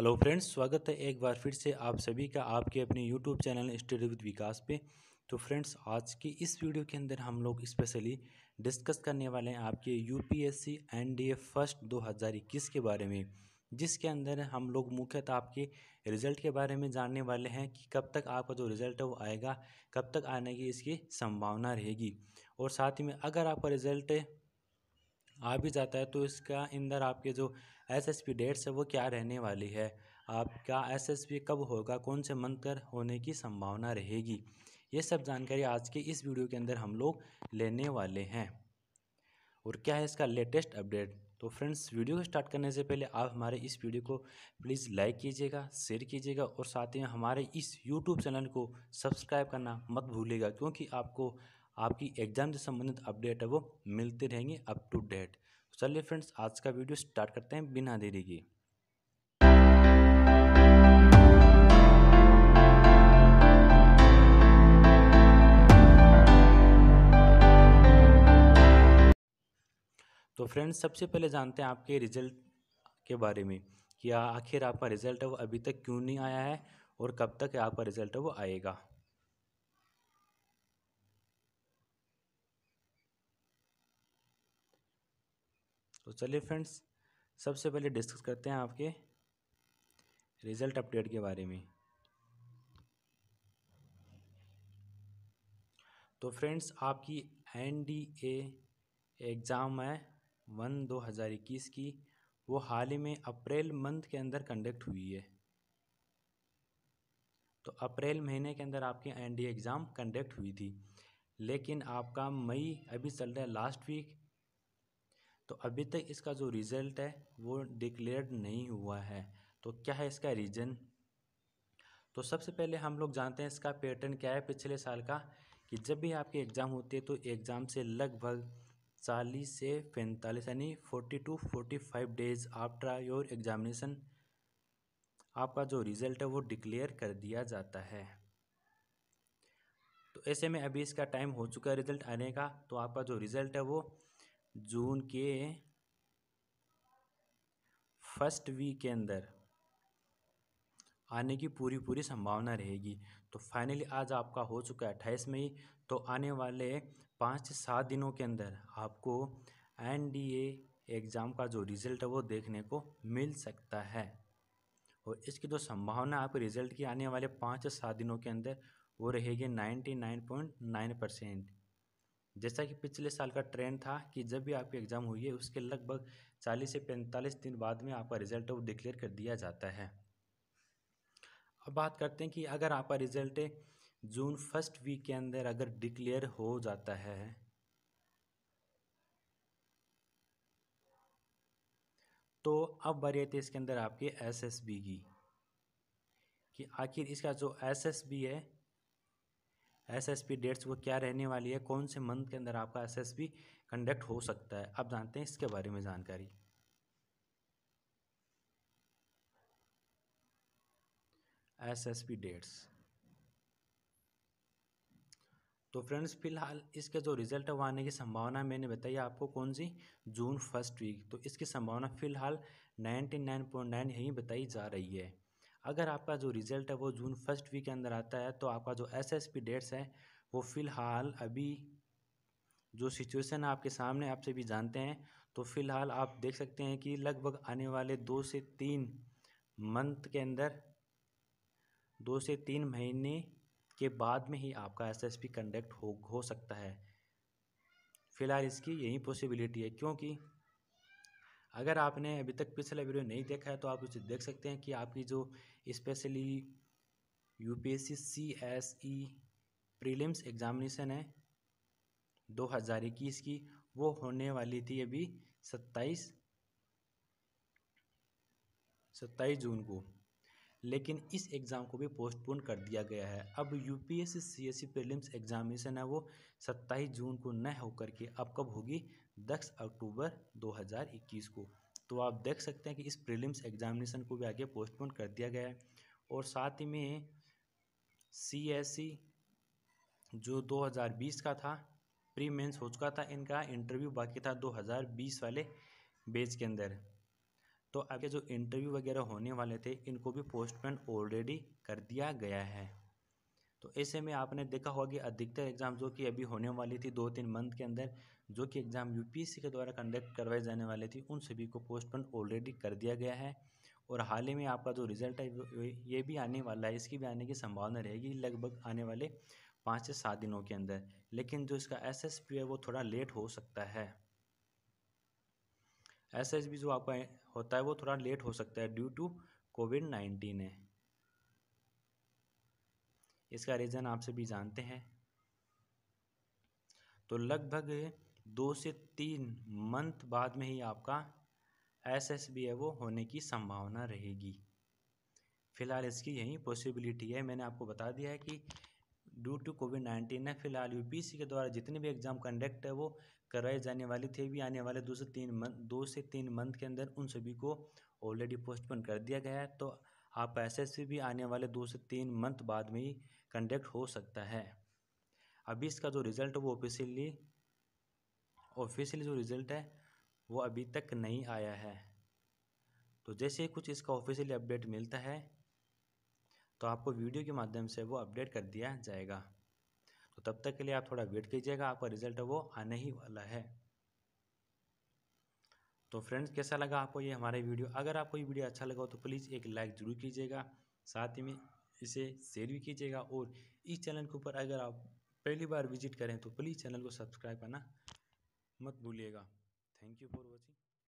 hello friends स्वागत है एक बार फिर से आप सभी का आपके अपने YouTube channel Study with Vikas पे तो फ्रेंड्स आज की इस वीडियो के अंदर हम लोग स्पेशली डिस्कस करने वाले हैं आपके यूपीएससी एनडीए फर्स्ट 2021 के बारे में जिसके अंदर हम लोग मुख्यतः आपके रिज़ल्ट के बारे में जानने वाले हैं कि कब तक आपका जो रिज़ल्ट है वो आएगा कब तक आने की इसकी संभावना रहेगी और साथ ही में अगर आपका रिज़ल्ट आ भी जाता है तो इसका अंदर आपके जो एस एस पी डेट्स है वो क्या रहने वाली है आपका एस एस पी कब होगा कौन से मंथ कर होने की संभावना रहेगी ये सब जानकारी आज के इस वीडियो के अंदर हम लोग लेने वाले हैं और क्या है इसका लेटेस्ट अपडेट तो फ्रेंड्स वीडियो को स्टार्ट करने से पहले आप हमारे इस वीडियो को प्लीज़ लाइक कीजिएगा शेयर कीजिएगा और साथ ही हमारे इस यूट्यूब चैनल को सब्सक्राइब करना मत भूलिएगा क्योंकि आपको आपकी एग्ज़ाम से संबंधित अपडेट है वो मिलते रहेंगे अप टू डेट चलिए फ्रेंड्स आज का वीडियो स्टार्ट करते हैं बिना देरी के तो फ्रेंड्स सबसे पहले जानते हैं आपके रिजल्ट के बारे में कि आखिर आपका रिजल्ट है वो अभी तक क्यों नहीं आया है और कब तक आपका रिजल्ट है वो आएगा तो चलिए फ्रेंड्स सबसे पहले डिस्कस करते हैं आपके रिज़ल्ट अपडेट के बारे में तो फ्रेंड्स आपकी एन डी ए एग्ज़ाम है वन दो हज़ार इक्कीस की वो हाल ही में अप्रैल मंथ के अंदर कंडक्ट हुई है तो अप्रैल महीने के अंदर आपकी एन डी एग्ज़ाम कंडक्ट हुई थी लेकिन आपका मई अभी चल रहा है लास्ट वीक तो अभी तक इसका जो रिज़ल्ट है वो डिक्लेयर्ड नहीं हुआ है तो क्या है इसका रीज़न तो सबसे पहले हम लोग जानते हैं इसका पैटर्न क्या है पिछले साल का कि जब भी आपके एग्ज़ाम होती है तो एग्ज़ाम से लगभग चालीस से पैंतालीस यानी forty to forty five days after your examination आपका जो रिज़ल्ट है वो डिक्लेयर कर दिया जाता है तो ऐसे में अभी इसका टाइम हो चुका है रिज़ल्ट आने का तो आपका जो रिज़ल्ट है वो जून के फर्स्ट वीक के अंदर आने की पूरी पूरी संभावना रहेगी तो फाइनली आज आपका हो चुका है अट्ठाईस मई तो आने वाले पाँच से सात दिनों के अंदर आपको एनडीए एग्ज़ाम का जो रिज़ल्ट है वो देखने को मिल सकता है और इसकी जो संभावना आपके रिज़ल्ट की आने वाले पाँच से सात दिनों के अंदर वो रहेगी ninety nine point nine percent जैसा कि पिछले साल का ट्रेंड था कि जब भी आपकी एग्ज़ाम हुई है उसके लगभग 40 से 45 दिन बाद में आपका रिजल्ट वो डिक्लेयर कर दिया जाता है अब बात करते हैं कि अगर आपका रिजल्ट जून फर्स्ट वीक के अंदर अगर डिक्लेयर हो जाता है तो अब बारी तो इसके अंदर आपके एसएसबी की कि आखिर इसका जो एसएसबी है एसएसपी डेट्स वो क्या रहने वाली है कौन से मंथ के अंदर आपका एसएसपी कंडक्ट हो सकता है आप जानते हैं इसके बारे में जानकारी एसएसपी डेट्स तो फ्रेंड्स फिलहाल इसके जो रिजल्ट है वो आने की संभावना मैंने बताई आपको कौन सी जून फर्स्ट वीक तो इसकी संभावना फिलहाल नाइन्टी नाइन पॉइंट नाइन यहीं बताई जा रही है अगर आपका जो रिज़ल्ट है वो जून फर्स्ट वीक के अंदर आता है तो आपका जो एस एस पी डेट्स हैं वो फ़िलहाल अभी जो सिचुएशन है आपके सामने आप सभी जानते हैं तो फ़िलहाल आप देख सकते हैं कि लगभग आने वाले दो से तीन मंथ के अंदर दो से तीन महीने के बाद में ही आपका एस एस पी कंडक्ट हो हो सकता है फ़िलहाल इसकी यही पॉसिबिलिटी है क्योंकि अगर आपने अभी तक पिछला वीडियो नहीं देखा है तो आप उसे देख सकते हैं कि आपकी जो specially U P S C C S E prelims examination है 2021 की वो होने वाली थी अभी 27 सत्ताईस जून को लेकिन इस एग्ज़ाम को भी पोस्टपोन कर दिया गया है अब U P S C S C prelims examination है वो सत्ताईस जून को न होकर के अब कब होगी दस अक्टूबर दो हज़ार इक्कीस को तो आप देख सकते हैं कि इस प्रीलिम्स एग्जामिनेशन को भी आगे पोस्टपोन कर दिया गया है और साथ ही में सी एस सी जो 2020 का था प्री मेंस हो चुका था इनका इंटरव्यू बाकी था 2020 वाले बेच के अंदर तो आगे जो इंटरव्यू वगैरह होने वाले थे इनको भी पोस्टपोन ऑलरेडी कर दिया गया है तो ऐसे में आपने देखा होगा कि अधिकतर एग्ज़ाम जो कि अभी होने वाली थी दो तीन मंथ के अंदर जो कि एग्ज़ाम यूपीएससी के द्वारा कंडक्ट करवाए जाने वाले थी उन सभी को पोस्टपोन ऑलरेडी कर दिया गया है और हाल ही में आपका जो रिज़ल्ट है ये भी आने वाला है इसकी भी आने की संभावना रहेगी लगभग आने वाले पाँच से सात दिनों के अंदर लेकिन जो इसका एस है वो थोड़ा लेट हो सकता है एस एस बी जो आपका होता है वो थोड़ा लेट हो सकता है ड्यू टू कोविड नाइन्टीन है इसका रीज़न आप सभी जानते हैं तो लगभग दो से तीन मंथ बाद में ही आपका एस एस बी है वो होने की संभावना रहेगी फ़िलहाल इसकी यही पॉसिबिलिटी है मैंने आपको बता दिया है कि ड्यू टू कोविड नाइन्टीन है फिलहाल यूपीएससी के द्वारा जितने भी एग्जाम कंडक्ट है वो करवाए जाने वाले थे तो भी आने वाले दो से तीन मंथ दो से तीन मंथ के अंदर उन सभी को ऑलरेडी पोस्टपोन कर दिया गया है तो आप एसएससी भी आने वाले दो से तीन मंथ बाद में ही कंडक्ट हो सकता है अभी इसका जो रिज़ल्ट वो ऑफिशियली ऑफिशियली जो रिज़ल्ट है वो अभी तक नहीं आया है तो जैसे कुछ इसका ऑफिशियली अपडेट मिलता है तो आपको वीडियो के माध्यम से वो अपडेट कर दिया जाएगा तो तब तक के लिए आप थोड़ा वेट कीजिएगा आपका रिजल्ट वो आने ही वाला है तो फ्रेंड्स कैसा लगा आपको ये हमारे वीडियो अगर आपको ये वीडियो अच्छा लगा हो तो प्लीज़ एक लाइक ज़रूर कीजिएगा साथ ही में इसे शेयर भी कीजिएगा और इस चैनल के ऊपर अगर आप पहली बार विजिट करें तो प्लीज़ चैनल को सब्सक्राइब करना मत भूलिएगा थैंक यू फॉर वॉचिंग